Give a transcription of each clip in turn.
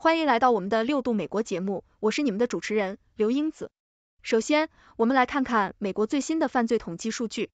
欢迎来到我们的六度美国节目，我是你们的主持人刘英子。首先，我们来看看美国最新的犯罪统计数据。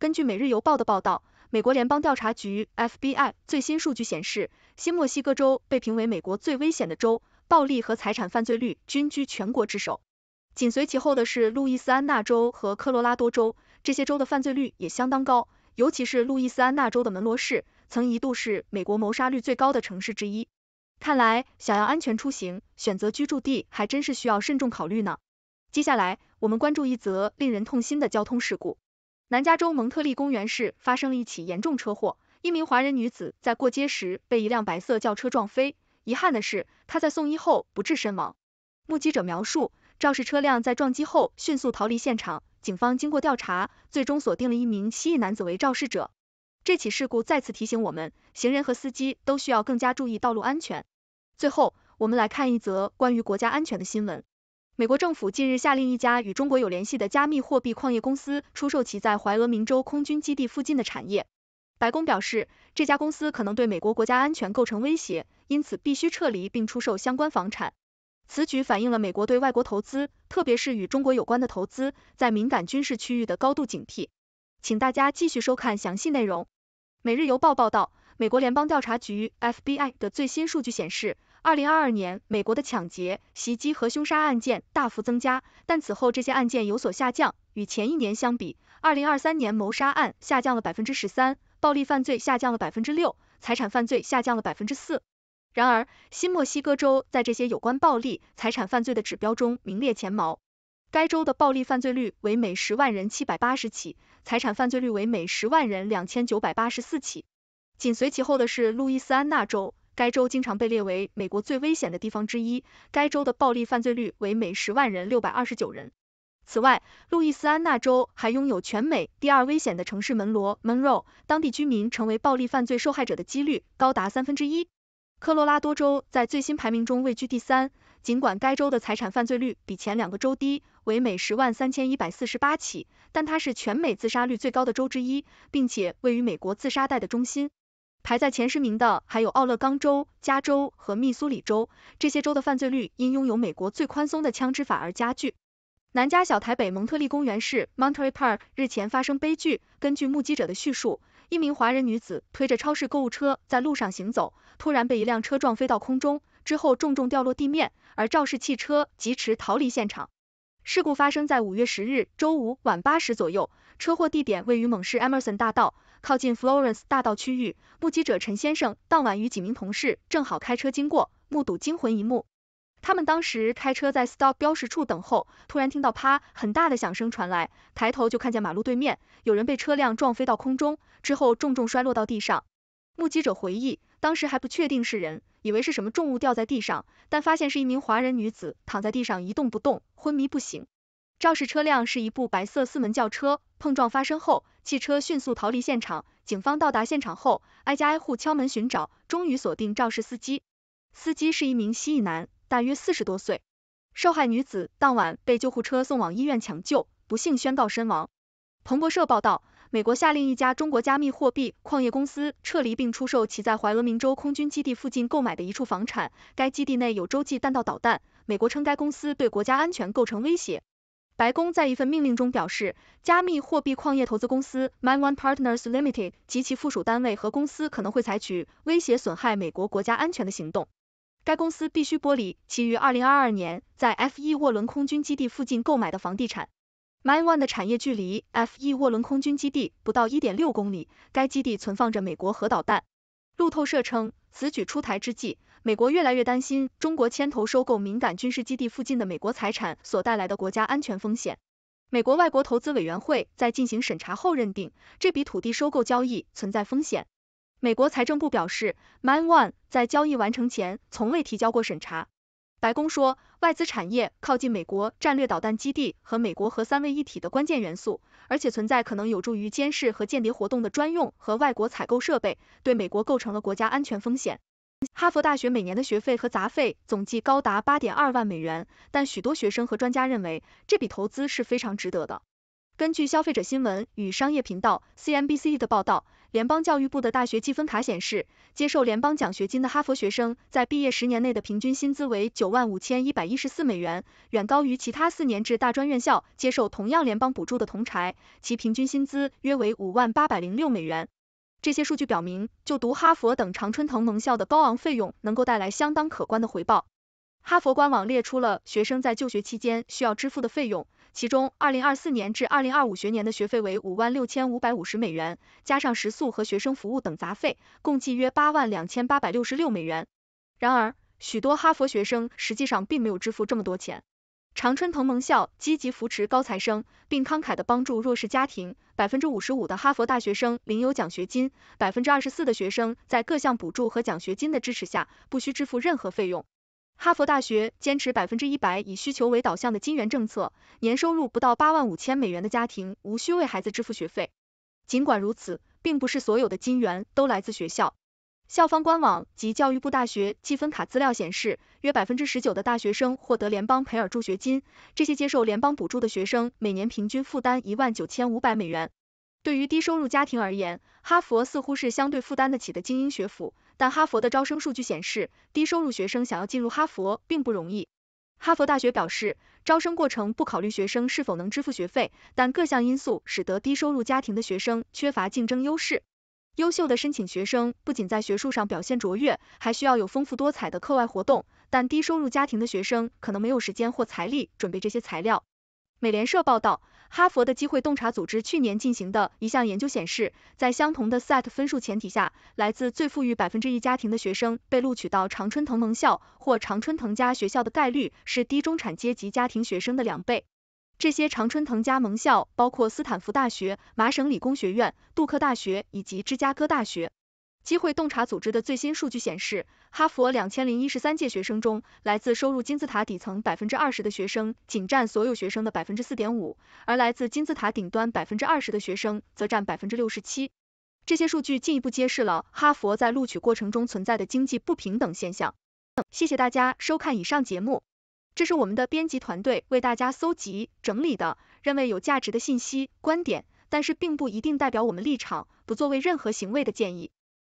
根据《每日邮报》的报道，美国联邦调查局 （FBI） 最新数据显示，新墨西哥州被评为美国最危险的州，暴力和财产犯罪率均居全国之首。紧随其后的是路易斯安那州和科罗拉多州，这些州的犯罪率也相当高。尤其是路易斯安那州的门罗市，曾一度是美国谋杀率最高的城市之一。看来，想要安全出行，选择居住地还真是需要慎重考虑呢。接下来，我们关注一则令人痛心的交通事故。南加州蒙特利公园市发生了一起严重车祸，一名华人女子在过街时被一辆白色轿车撞飞，遗憾的是，她在送医后不治身亡。目击者描述，肇事车辆在撞击后迅速逃离现场。警方经过调查，最终锁定了一名蜥蜴男子为肇事者。这起事故再次提醒我们，行人和司机都需要更加注意道路安全。最后，我们来看一则关于国家安全的新闻。美国政府近日下令一家与中国有联系的加密货币矿业公司出售其在怀俄明州空军基地附近的产业。白宫表示，这家公司可能对美国国家安全构成威胁，因此必须撤离并出售相关房产。此举反映了美国对外国投资，特别是与中国有关的投资，在敏感军事区域的高度警惕。请大家继续收看详细内容。《每日邮报》报道。美国联邦调查局 （FBI） 的最新数据显示，二零二二年美国的抢劫、袭击和凶杀案件大幅增加，但此后这些案件有所下降。与前一年相比，二零二三年谋杀案下降了百分之十三，暴力犯罪下降了百分之六，财产犯罪下降了百分之四。然而，新墨西哥州在这些有关暴力、财产犯罪的指标中名列前茅。该州的暴力犯罪率为每十万人七百八十起，财产犯罪率为每十万人两千九百八十四起。紧随其后的是路易斯安那州，该州经常被列为美国最危险的地方之一，该州的暴力犯罪率为每十万人六百二十九人。此外，路易斯安那州还拥有全美第二危险的城市门罗 （Monroe），当地居民成为暴力犯罪受害者的几率高达三分之一。科罗拉多州在最新排名中位居第三，尽管该州的财产犯罪率比前两个州低，为每十万三千一百四十八起，但它是全美自杀率最高的州之一，并且位于美国自杀带的中心。排在前十名的还有奥勒冈州、加州和密苏里州，这些州的犯罪率因拥有美国最宽松的枪支法而加剧。南加小台北蒙特利公园市 （Montreal Park） 日前发生悲剧，根据目击者的叙述，一名华人女子推着超市购物车在路上行走，突然被一辆车撞飞到空中，之后重重掉落地面，而肇事汽车疾驰逃离现场。事故发生在五月十日周五晚八时左右，车祸地点位于蒙市 Emerson 大道。靠近 Florence 大道区域，目击者陈先生当晚与几名同事正好开车经过，目睹惊魂一幕。他们当时开车在 stop 标识处等候，突然听到啪很大的响声传来，抬头就看见马路对面有人被车辆撞飞到空中，之后重重摔落到地上。目击者回忆，当时还不确定是人，以为是什么重物掉在地上，但发现是一名华人女子躺在地上一动不动，昏迷不醒。肇事车辆是一部白色四门轿车。碰撞发生后，汽车迅速逃离现场。警方到达现场后，挨家挨户敲门寻找，终于锁定肇事司机。司机是一名西蜴男，大约四十多岁。受害女子当晚被救护车送往医院抢救，不幸宣告身亡。彭博社报道，美国下令一家中国加密货币矿业公司撤离，并出售其在怀俄明州空军基地附近购买的一处房产。该基地内有洲际弹道导弹。美国称该公司对国家安全构成威胁。白宫在一份命令中表示，加密货币矿业投资公司 MyOne Partners Limited 及其附属单位和公司可能会采取威胁损害美国国家安全的行动。该公司必须剥离其于二零二二年在 F.E. 沃伦空军基地附近购买的房地产。MyOne 的产业距离 F.E. 沃伦空军基地不到一点六公里，该基地存放着美国核导弹。路透社称。此举出台之际，美国越来越担心中国牵头收购敏感军事基地附近的美国财产所带来的国家安全风险。美国外国投资委员会在进行审查后认定，这笔土地收购交易存在风险。美国财政部表示，Mine One 在交易完成前从未提交过审查。白宫说，外资产业靠近美国战略导弹基地和美国核三位一体的关键元素，而且存在可能有助于监视和间谍活动的专用和外国采购设备，对美国构成了国家安全风险。哈佛大学每年的学费和杂费总计高达八点二万美元，但许多学生和专家认为这笔投资是非常值得的。根据消费者新闻与商业频道 （CNBC） 的报道。联邦教育部的大学积分卡显示，接受联邦奖学金的哈佛学生在毕业十年内的平均薪资为九万五千一百一十四美元，远高于其他四年制大专院校接受同样联邦补助的同柴，其平均薪资约为五万八百零六美元。这些数据表明，就读哈佛等常春藤盟校的高昂费用能够带来相当可观的回报。哈佛官网列出了学生在就学期间需要支付的费用。其中，二零二四年至二零二五学年的学费为五万六千五百五十美元，加上食宿和学生服务等杂费，共计约八万两千八百六十六美元。然而，许多哈佛学生实际上并没有支付这么多钱。常春藤盟校积极扶持高材生，并慷慨的帮助弱势家庭。百分之五十五的哈佛大学生领有奖学金，百分之二十四的学生在各项补助和奖学金的支持下，不需支付任何费用。哈佛大学坚持百分之一百以需求为导向的金元政策，年收入不到八万五千美元的家庭无需为孩子支付学费。尽管如此，并不是所有的金元都来自学校。校方官网及教育部大学积分卡资料显示，约百分之十九的大学生获得联邦培尔助学金，这些接受联邦补助的学生每年平均负担一万九千五百美元。对于低收入家庭而言，哈佛似乎是相对负担得起的精英学府。但哈佛的招生数据显示，低收入学生想要进入哈佛并不容易。哈佛大学表示，招生过程不考虑学生是否能支付学费，但各项因素使得低收入家庭的学生缺乏竞争优势。优秀的申请学生不仅在学术上表现卓越，还需要有丰富多彩的课外活动，但低收入家庭的学生可能没有时间或财力准备这些材料。美联社报道。哈佛的机会洞察组织去年进行的一项研究显示，在相同的 SAT 分数前提下，来自最富裕百分之一家庭的学生被录取到常春藤盟校或常春藤家学校的概率是低中产阶级家庭学生的两倍。这些常春藤加盟校包括斯坦福大学、麻省理工学院、杜克大学以及芝加哥大学。机会洞察组织的最新数据显示。哈佛两千零一十三届学生中，来自收入金字塔底层百分之二十的学生仅占所有学生的百分之四点五，而来自金字塔顶端百分之二十的学生则占百分之六十七。这些数据进一步揭示了哈佛在录取过程中存在的经济不平等现象。谢谢大家收看以上节目，这是我们的编辑团队为大家搜集整理的，认为有价值的信息观点，但是并不一定代表我们立场，不作为任何行为的建议。